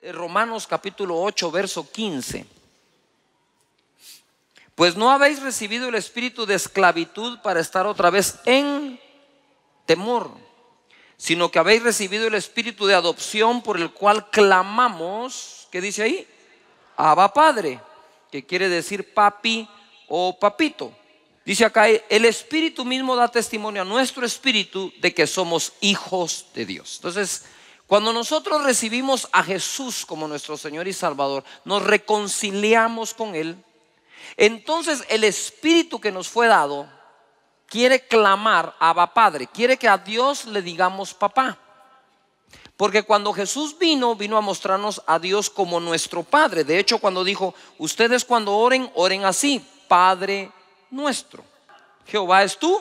Eh, Romanos capítulo 8, verso 15. Pues no habéis recibido el espíritu de esclavitud para estar otra vez en temor, sino que habéis recibido el espíritu de adopción por el cual clamamos, ¿qué dice ahí? Abba Padre, que quiere decir papi o papito. Dice acá, el espíritu mismo da testimonio a nuestro espíritu de que somos hijos de Dios. Entonces, cuando nosotros recibimos a Jesús como nuestro Señor y Salvador, nos reconciliamos con Él. Entonces el Espíritu que nos fue dado quiere clamar a Abba Padre, quiere que a Dios le digamos papá. Porque cuando Jesús vino, vino a mostrarnos a Dios como nuestro Padre. De hecho, cuando dijo, ustedes cuando oren, oren así, Padre nuestro. Jehová es tú,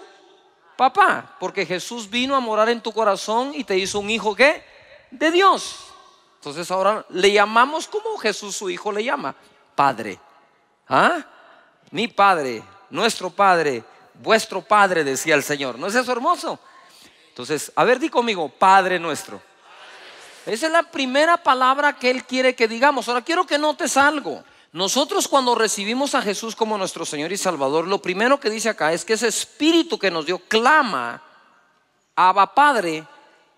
papá, porque Jesús vino a morar en tu corazón y te hizo un hijo que de Dios. Entonces ahora le llamamos como Jesús su hijo le llama, Padre. ¿Ah? Mi Padre, nuestro Padre, vuestro Padre, decía el Señor. ¿No es eso hermoso? Entonces, a ver, di conmigo, Padre nuestro. Esa es la primera palabra que Él quiere que digamos. Ahora quiero que notes algo. Nosotros cuando recibimos a Jesús como nuestro Señor y Salvador, lo primero que dice acá es que ese espíritu que nos dio clama, Abba Padre,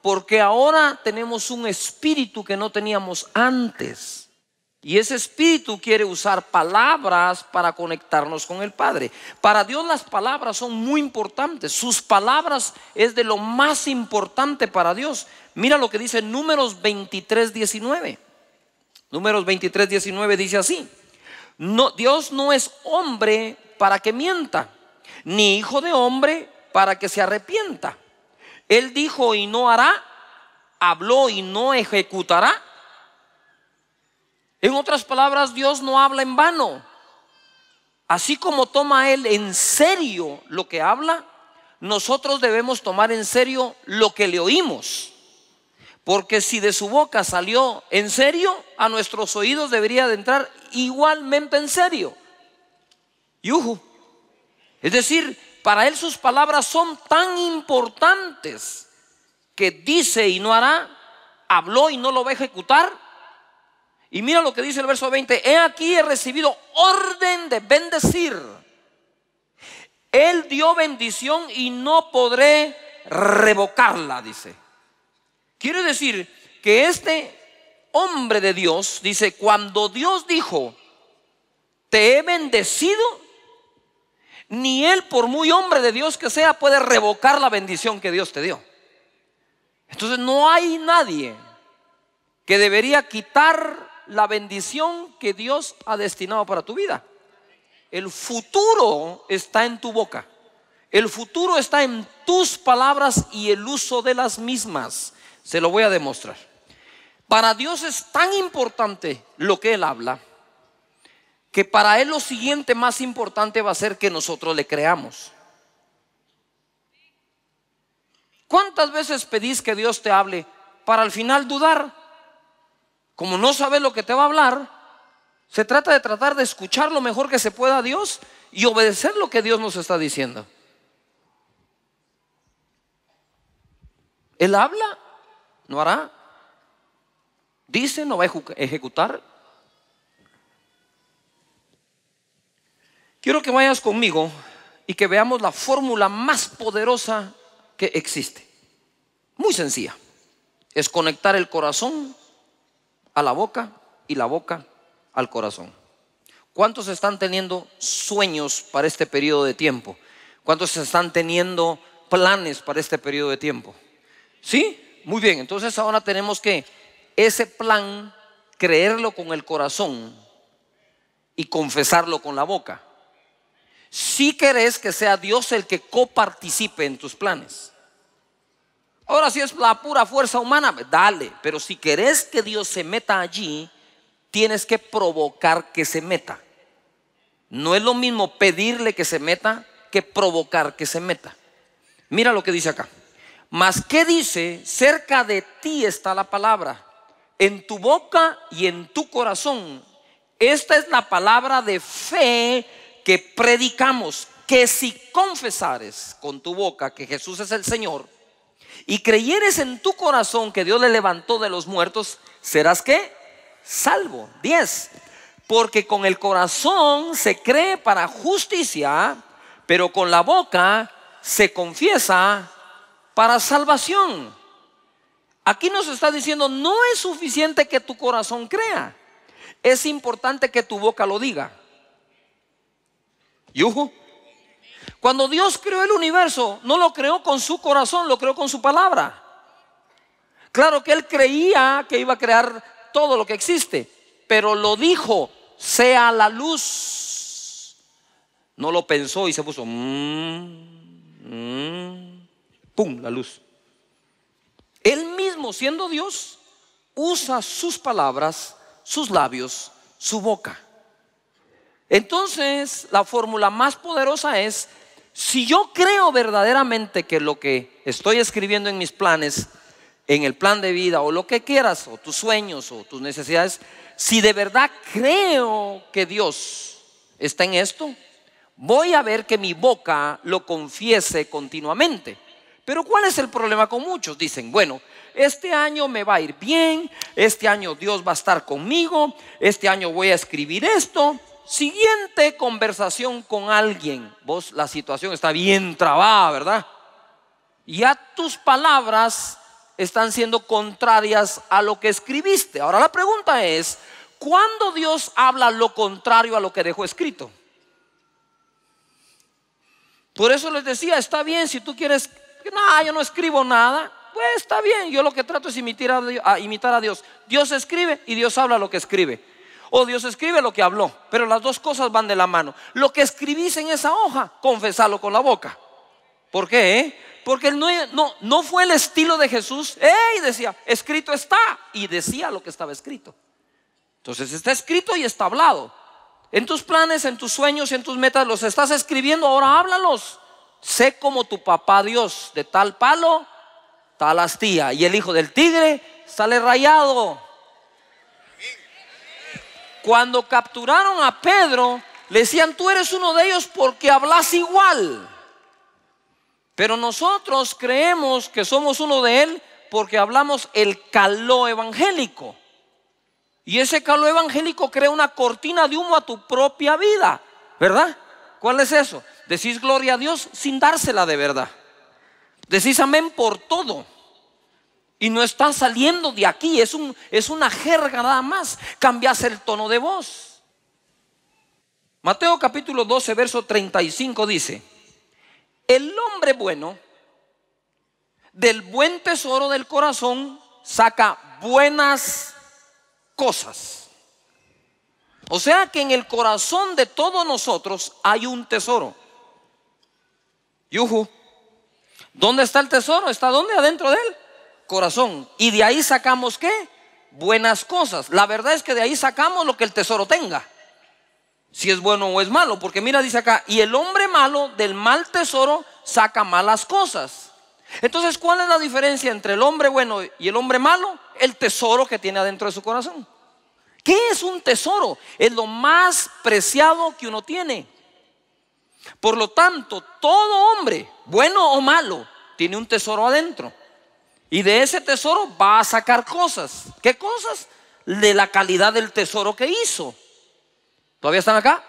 porque ahora tenemos un espíritu que no teníamos antes. Y ese espíritu quiere usar palabras para conectarnos con el Padre. Para Dios las palabras son muy importantes. Sus palabras es de lo más importante para Dios. Mira lo que dice Números 23, 19. Números 23, 19 dice así. No, Dios no es hombre para que mienta, ni hijo de hombre para que se arrepienta. Él dijo y no hará, habló y no ejecutará. En otras palabras, Dios no habla en vano. Así como toma Él en serio lo que habla, nosotros debemos tomar en serio lo que le oímos. Porque si de su boca salió en serio, a nuestros oídos debería de entrar igualmente en serio. Yuhu. Es decir, para él sus palabras son tan importantes que dice y no hará, habló y no lo va a ejecutar. Y mira lo que dice el verso 20, he aquí he recibido orden de bendecir. Él dio bendición y no podré revocarla, dice. Quiere decir que este hombre de Dios dice, cuando Dios dijo, te he bendecido, ni él, por muy hombre de Dios que sea, puede revocar la bendición que Dios te dio. Entonces no hay nadie que debería quitar la bendición que Dios ha destinado para tu vida. El futuro está en tu boca. El futuro está en tus palabras y el uso de las mismas. Se lo voy a demostrar. Para Dios es tan importante lo que Él habla para Él lo siguiente más importante va a ser que nosotros le creamos. ¿Cuántas veces pedís que Dios te hable para al final dudar? Como no sabes lo que te va a hablar, se trata de tratar de escuchar lo mejor que se pueda a Dios y obedecer lo que Dios nos está diciendo. Él habla, no hará. Dice, no va a ejecutar. Quiero que vayas conmigo y que veamos la fórmula más poderosa que existe. Muy sencilla. Es conectar el corazón a la boca y la boca al corazón. ¿Cuántos están teniendo sueños para este periodo de tiempo? ¿Cuántos están teniendo planes para este periodo de tiempo? ¿Sí? Muy bien, entonces ahora tenemos que ese plan creerlo con el corazón y confesarlo con la boca si querés que sea Dios el que coparticipe en tus planes. Ahora si es la pura fuerza humana, dale, pero si querés que Dios se meta allí, tienes que provocar que se meta. No es lo mismo pedirle que se meta que provocar que se meta. Mira lo que dice acá. Mas ¿qué dice? Cerca de ti está la palabra, en tu boca y en tu corazón. Esta es la palabra de fe que predicamos que si confesares con tu boca que Jesús es el Señor y creyeres en tu corazón que Dios le levantó de los muertos, serás que salvo. 10. Porque con el corazón se cree para justicia, pero con la boca se confiesa para salvación. Aquí nos está diciendo, no es suficiente que tu corazón crea, es importante que tu boca lo diga. Cuando Dios creó el universo, no lo creó con su corazón, lo creó con su palabra. Claro que él creía que iba a crear todo lo que existe, pero lo dijo, sea la luz. No lo pensó y se puso, mm, mm, ¡pum!, la luz. Él mismo, siendo Dios, usa sus palabras, sus labios, su boca. Entonces, la fórmula más poderosa es, si yo creo verdaderamente que lo que estoy escribiendo en mis planes, en el plan de vida o lo que quieras, o tus sueños o tus necesidades, si de verdad creo que Dios está en esto, voy a ver que mi boca lo confiese continuamente. Pero ¿cuál es el problema con muchos? Dicen, bueno, este año me va a ir bien, este año Dios va a estar conmigo, este año voy a escribir esto, siguiente conversación con alguien, vos la situación está bien trabada, ¿verdad? Ya tus palabras están siendo contrarias a lo que escribiste. Ahora la pregunta es, ¿cuándo Dios habla lo contrario a lo que dejó escrito? Por eso les decía, está bien, si tú quieres, no, yo no escribo nada, pues está bien, yo lo que trato es imitar a Dios. Dios escribe y Dios habla lo que escribe o Dios escribe lo que habló. Pero las dos cosas van de la mano. Lo que escribís en esa hoja, confesalo con la boca. ¿Por qué? Eh? Porque no, no, no, fue el estilo de Jesús. ¡Ey! Decía, escrito está. Y decía lo que estaba escrito. Entonces está escrito y está hablado. En tus planes, en tus sueños, en tus metas, los estás escribiendo, ahora háblalos. Sé como tu papá Dios, de tal palo, tal hastía Y el hijo del tigre sale rayado. Cuando capturaron a Pedro, le decían, tú eres uno de ellos porque hablas igual. Pero nosotros creemos que somos uno de él porque hablamos el caló evangélico. Y ese caló evangélico crea una cortina de humo a tu propia vida, ¿verdad? ¿Cuál es eso? Decís gloria a Dios sin dársela de verdad. Decís amén por todo. Y no está saliendo de aquí, es, un, es una jerga nada más. Cambias el tono de voz. Mateo capítulo 12, verso 35 dice, el hombre bueno del buen tesoro del corazón saca buenas cosas. O sea que en el corazón de todos nosotros hay un tesoro. Yuju ¿Dónde está el tesoro? ¿Está dónde? Adentro de él corazón. Y de ahí sacamos qué? Buenas cosas. La verdad es que de ahí sacamos lo que el tesoro tenga. Si es bueno o es malo. Porque mira, dice acá, y el hombre malo del mal tesoro saca malas cosas. Entonces, ¿cuál es la diferencia entre el hombre bueno y el hombre malo? El tesoro que tiene adentro de su corazón. ¿Qué es un tesoro? Es lo más preciado que uno tiene. Por lo tanto, todo hombre, bueno o malo, tiene un tesoro adentro. Y de ese tesoro va a sacar cosas. ¿Qué cosas? De la calidad del tesoro que hizo. ¿Todavía están acá?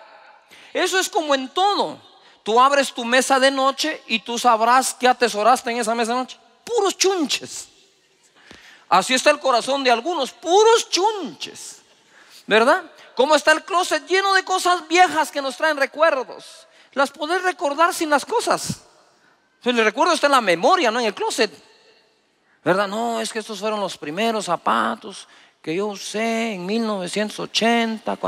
Eso es como en todo. Tú abres tu mesa de noche y tú sabrás qué atesoraste en esa mesa de noche. Puros chunches. Así está el corazón de algunos, puros chunches. ¿Verdad? Como está el closet lleno de cosas viejas que nos traen recuerdos. Las podés recordar sin las cosas. El recuerdo está en la memoria, no en el closet. ¿Verdad? No, es que estos fueron los primeros zapatos que yo usé en 1980.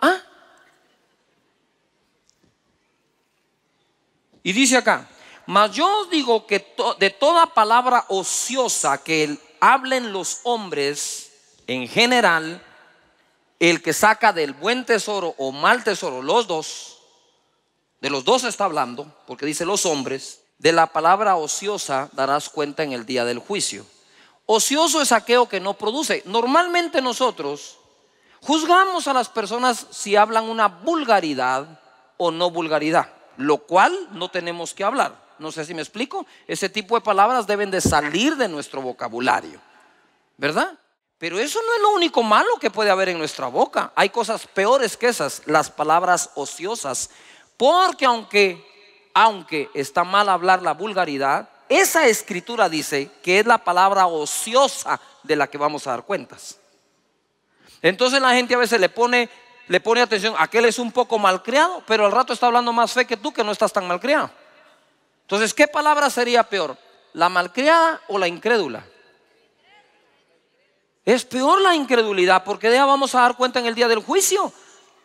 ¿Ah? Y dice acá, mas yo os digo que de toda palabra ociosa que hablen los hombres en general, el que saca del buen tesoro o mal tesoro, los dos, de los dos está hablando, porque dice los hombres, de la palabra ociosa darás cuenta en el día del juicio. Ocioso es aquello que no produce. Normalmente nosotros juzgamos a las personas si hablan una vulgaridad o no vulgaridad, lo cual no tenemos que hablar. No sé si me explico. Ese tipo de palabras deben de salir de nuestro vocabulario, ¿verdad? Pero eso no es lo único malo que puede haber en nuestra boca. Hay cosas peores que esas, las palabras ociosas porque aunque, aunque está mal hablar la vulgaridad, esa escritura dice que es la palabra ociosa de la que vamos a dar cuentas. Entonces la gente a veces le pone, le pone atención, aquel es un poco malcriado, pero al rato está hablando más fe que tú que no estás tan malcriado. Entonces, ¿qué palabra sería peor? ¿La malcriada o la incrédula? Es peor la incredulidad porque ya vamos a dar cuenta en el día del juicio.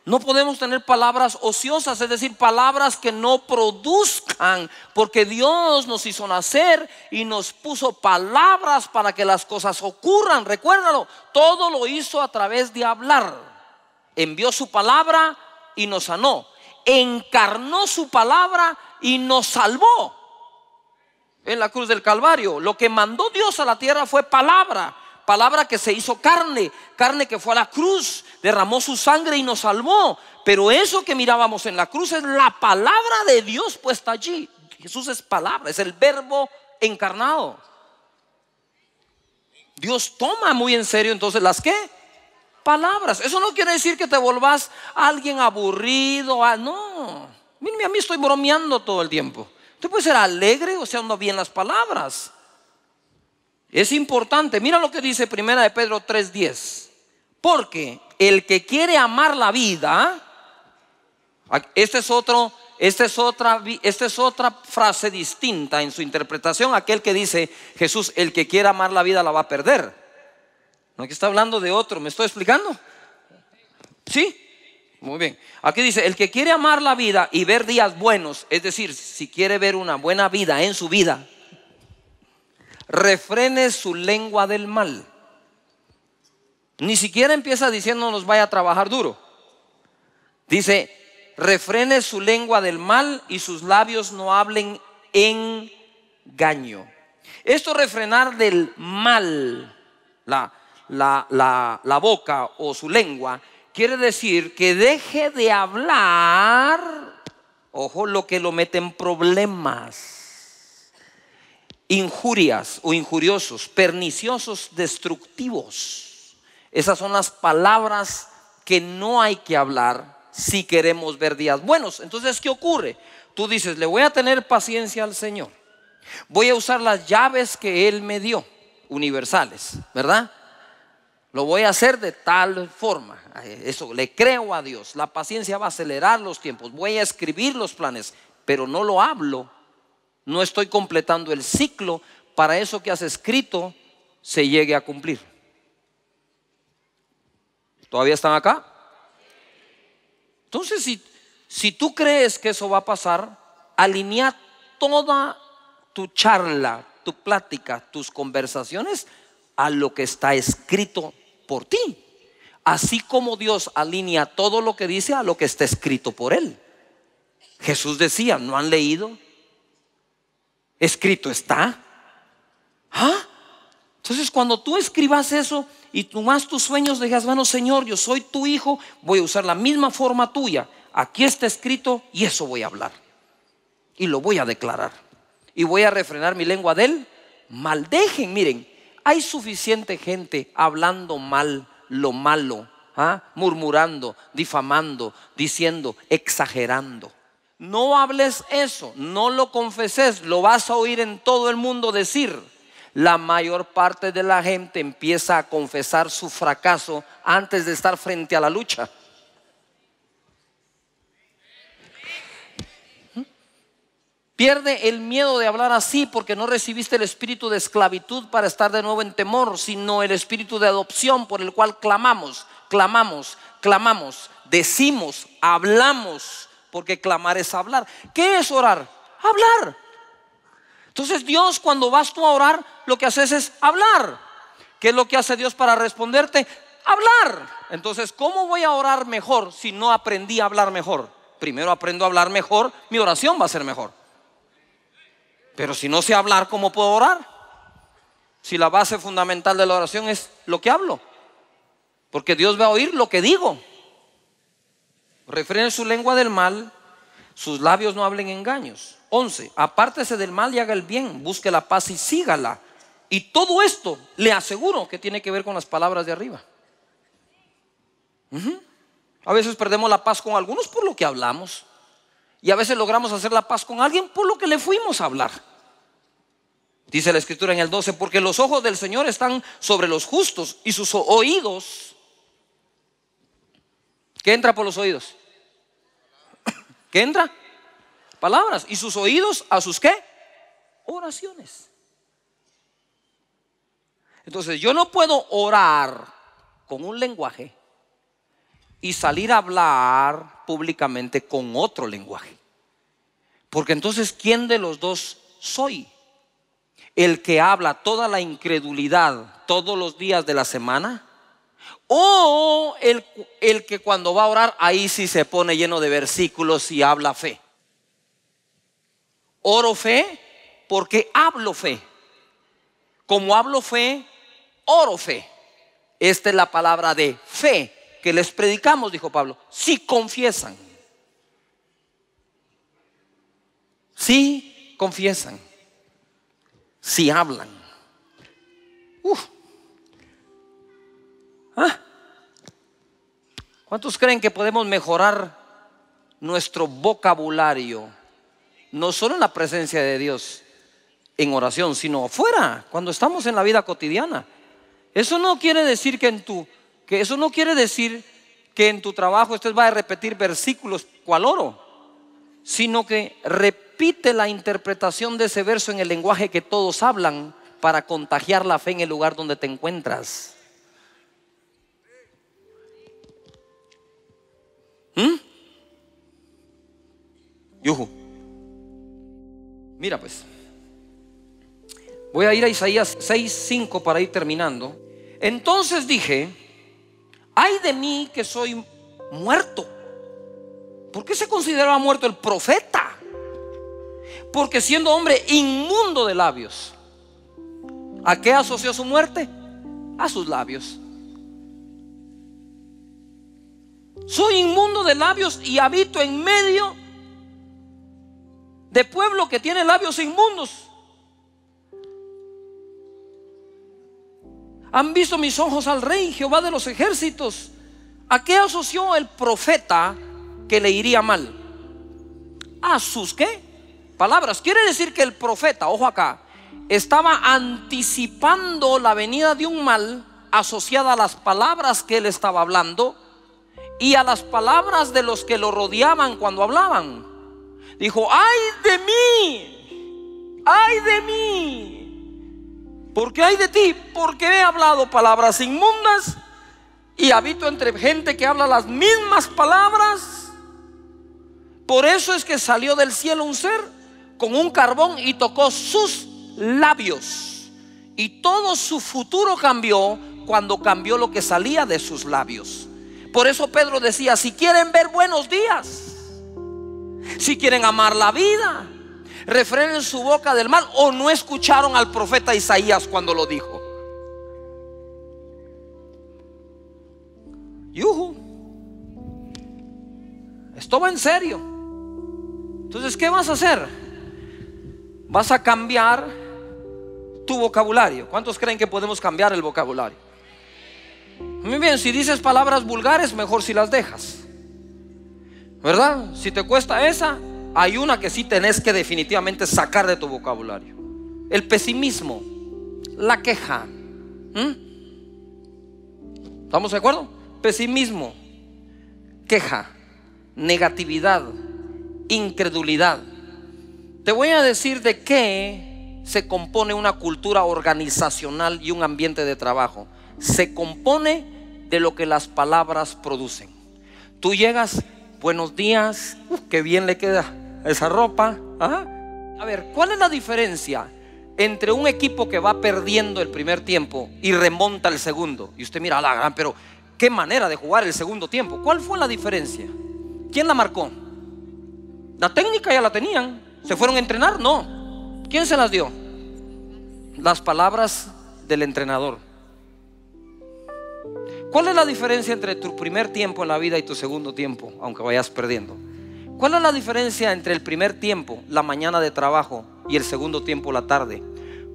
No podemos tener palabras ociosas, es decir, palabras que no produzcan, porque Dios nos hizo nacer y nos puso palabras para que las cosas ocurran. Recuérdalo, todo lo hizo a través de hablar. Envió su palabra y nos sanó. Encarnó su palabra y nos salvó en la cruz del Calvario. Lo que mandó Dios a la tierra fue palabra palabra que se hizo carne, carne que fue a la cruz, derramó su sangre y nos salvó. Pero eso que mirábamos en la cruz es la palabra de Dios puesta allí. Jesús es palabra, es el verbo encarnado. Dios toma muy en serio entonces las que palabras. Eso no quiere decir que te volvás a alguien aburrido. Ah, no, a mí estoy bromeando todo el tiempo. tú puedes ser alegre o sea, no bien las palabras. Es importante, mira lo que dice Primera de Pedro 3:10. Porque el que quiere amar la vida, este es esta es otra, esta es otra frase distinta en su interpretación, aquel que dice, Jesús, el que quiere amar la vida la va a perder. aquí está hablando de otro, ¿me estoy explicando? Sí, muy bien. Aquí dice, el que quiere amar la vida y ver días buenos, es decir, si quiere ver una buena vida en su vida, refrene su lengua del mal. Ni siquiera empieza diciendo nos vaya a trabajar duro. Dice, refrene su lengua del mal y sus labios no hablen engaño. Esto refrenar del mal, la, la boca o su lengua, quiere decir que deje de hablar, ojo, lo que lo mete en problemas injurias o injuriosos, perniciosos, destructivos. Esas son las palabras que no hay que hablar si queremos ver días buenos. Entonces, ¿qué ocurre? Tú dices, le voy a tener paciencia al Señor. Voy a usar las llaves que Él me dio, universales, ¿verdad? Lo voy a hacer de tal forma. Eso, le creo a Dios. La paciencia va a acelerar los tiempos. Voy a escribir los planes, pero no lo hablo no estoy completando el ciclo para eso que has escrito se llegue a cumplir. ¿Todavía están acá? Entonces, si, si tú crees que eso va a pasar, alinea toda tu charla, tu plática, tus conversaciones a lo que está escrito por ti. Así como Dios alinea todo lo que dice a lo que está escrito por Él. Jesús decía, ¿no han leído? escrito está. ¿Ah? Entonces cuando tú escribas eso y tú más tus sueños digas, bueno Señor, yo soy tu hijo, voy a usar la misma forma tuya. Aquí está escrito y eso voy a hablar. Y lo voy a declarar. Y voy a refrenar mi lengua de él. Mal dejen, miren, hay suficiente gente hablando mal lo malo, ¿ah? murmurando, difamando, diciendo, exagerando. No hables eso, no lo confeses, lo vas a oír en todo el mundo decir. La mayor parte de la gente empieza a confesar su fracaso antes de estar frente a la lucha. Pierde el miedo de hablar así porque no recibiste el espíritu de esclavitud para estar de nuevo en temor, sino el espíritu de adopción por el cual clamamos, clamamos, clamamos, decimos, hablamos porque clamar es hablar. ¿Qué es orar? Hablar. Entonces Dios cuando vas tú a orar, lo que haces es hablar. ¿Qué es lo que hace Dios para responderte? Hablar. Entonces, ¿cómo voy a orar mejor si no aprendí a hablar mejor? Primero aprendo a hablar mejor, mi oración va a ser mejor. Pero si no sé hablar, ¿cómo puedo orar? Si la base fundamental de la oración es lo que hablo. Porque Dios va a oír lo que digo. Refrenen su lengua del mal, sus labios no hablen engaños. 11. Apártese del mal y haga el bien, busque la paz y sígala. Y todo esto le aseguro que tiene que ver con las palabras de arriba. A veces perdemos la paz con algunos por lo que hablamos. Y a veces logramos hacer la paz con alguien por lo que le fuimos a hablar. Dice la escritura en el 12, porque los ojos del Señor están sobre los justos y sus oídos ¿Qué entra por los oídos? ¿Qué entra? Palabras. ¿Y sus oídos a sus qué? Oraciones. Entonces yo no puedo orar con un lenguaje y salir a hablar públicamente con otro lenguaje. Porque entonces, ¿quién de los dos soy? El que habla toda la incredulidad todos los días de la semana o el, el que cuando va a orar, ahí sí se pone lleno de versículos y habla fe. Oro fe porque hablo fe. Como hablo fe, oro fe. Esta es la palabra de fe que les predicamos, dijo Pablo, si confiesan. Si confiesan. Si hablan. ¿Ah? ¿Cuántos creen que podemos mejorar nuestro vocabulario? No solo en la presencia de Dios, en oración, sino afuera, cuando estamos en la vida cotidiana. Eso no quiere decir que en tu, que eso no quiere decir que en tu trabajo usted va a repetir versículos cual oro, sino que repite la interpretación de ese verso en el lenguaje que todos hablan para contagiar la fe en el lugar donde te encuentras. ¿Mm? Mira pues. Voy a ir a Isaías 6:5 para ir terminando. Entonces dije, ay de mí que soy muerto. ¿Por qué se consideraba muerto el profeta? Porque siendo hombre inmundo de labios, ¿a qué asoció su muerte? A sus labios. Soy inmundo de labios y habito en medio de pueblo que tiene labios inmundos. Han visto mis ojos al rey Jehová de los ejércitos. ¿A qué asoció el profeta que le iría mal? A sus qué? Palabras. Quiere decir que el profeta, ojo acá, estaba anticipando la venida de un mal asociada a las palabras que él estaba hablando y a las palabras de los que lo rodeaban cuando hablaban. Dijo, ay de mí, ay de mí, porque hay de ti, porque he hablado palabras inmundas y habito entre gente que habla las mismas palabras. Por eso es que salió del cielo un ser con un carbón y tocó sus labios. Y todo su futuro cambió cuando cambió lo que salía de sus labios. Por eso Pedro decía, si quieren ver buenos días, si quieren amar la vida, refrenen su boca del mal o no escucharon al profeta Isaías cuando lo dijo. Yuhu. Esto va en serio. Entonces, ¿qué vas a hacer? Vas a cambiar tu vocabulario. ¿Cuántos creen que podemos cambiar el vocabulario? Muy bien, si dices palabras vulgares, mejor si las dejas. ¿Verdad? Si te cuesta esa, hay una que sí tenés que definitivamente sacar de tu vocabulario. El pesimismo, la queja. ¿Estamos de acuerdo? Pesimismo, queja, negatividad, incredulidad. Te voy a decir de qué se compone una cultura organizacional y un ambiente de trabajo se compone de lo que las palabras producen. Tú llegas, buenos días, Que uh, qué bien le queda esa ropa. ¿ah? A ver, ¿cuál es la diferencia entre un equipo que va perdiendo el primer tiempo y remonta el segundo? Y usted mira, pero qué manera de jugar el segundo tiempo. ¿Cuál fue la diferencia? ¿Quién la marcó? La técnica ya la tenían. ¿Se fueron a entrenar? No. ¿Quién se las dio? Las palabras del entrenador. ¿Cuál es la diferencia entre tu primer tiempo en la vida y tu segundo tiempo, aunque vayas perdiendo? ¿Cuál es la diferencia entre el primer tiempo, la mañana de trabajo, y el segundo tiempo, la tarde?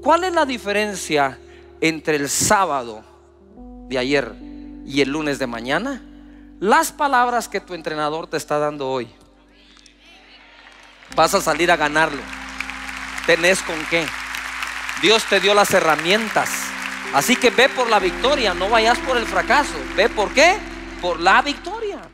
¿Cuál es la diferencia entre el sábado de ayer y el lunes de mañana? Las palabras que tu entrenador te está dando hoy. Vas a salir a ganarlo. Tenés con qué. Dios te dio las herramientas. Así que ve por la victoria, no vayas por el fracaso. ¿Ve por qué? Por la victoria.